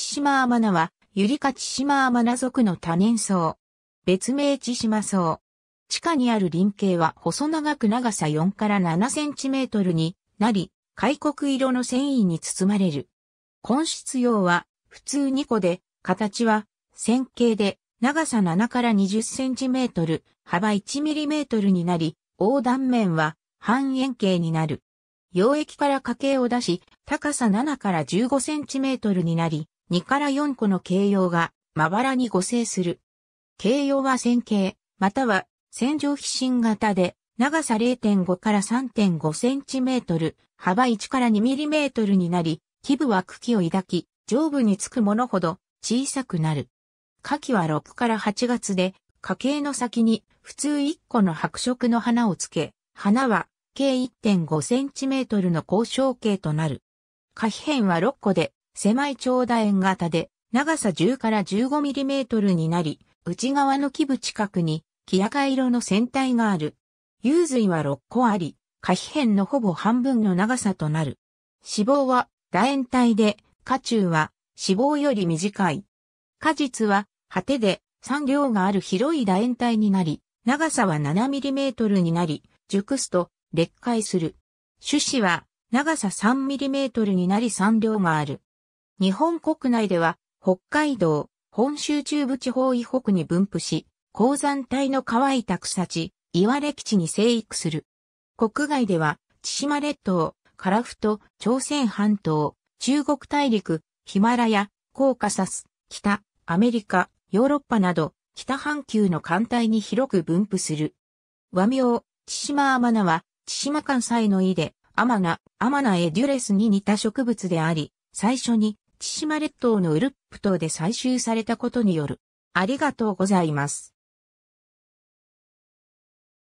千島マナは、ユリカ千島マナ族の多年草。別名千島草。地下にある輪径は細長く長さ4から7センチメートルになり、開国色の繊維に包まれる。根室葉は普通2個で、形は線形で長さ7から20センチメートル、幅1ミリメートルになり、横断面は半円形になる。溶液から家計を出し、高さ7から15センチメートルになり、2から4個の形容がまばらに誤生する。形容は線形、または線状皮疹型で、長さ0.5から3.5センチメートル、幅1から2ミリメートルになり、基部は茎を抱き、上部につくものほど小さくなる。花季は6から8月で、花茎の先に普通1個の白色の花をつけ、花は計1.5センチメートルの交渉形となる。花皮片は6個で、狭い長楕円型で、長さ10から15ミリメートルになり、内側の基部近くに、木赤色の船体がある。幽水は6個あり、下皮辺のほぼ半分の長さとなる。脂肪は楕円体で、下中は脂肪より短い。果実は果てで産量がある広い楕円体になり、長さは 7mm になり、熟すと劣化する。種子は長さ 3mm になり産量がある。日本国内では北海道、本州中部地方以北に分布し、鉱山帯の乾いた草地、岩歴地に生育する。国外では、千島列島、樺太、朝鮮半島、中国大陸、ヒマラヤ、コーカサス、北、アメリカ、ヨーロッパなど、北半球の艦隊に広く分布する。和名、千島天菜は、千島関西の井で、天菜、天菜エデュレスに似た植物であり、最初に千島列島のウルップ島で採集されたことによる。ありがとうございます。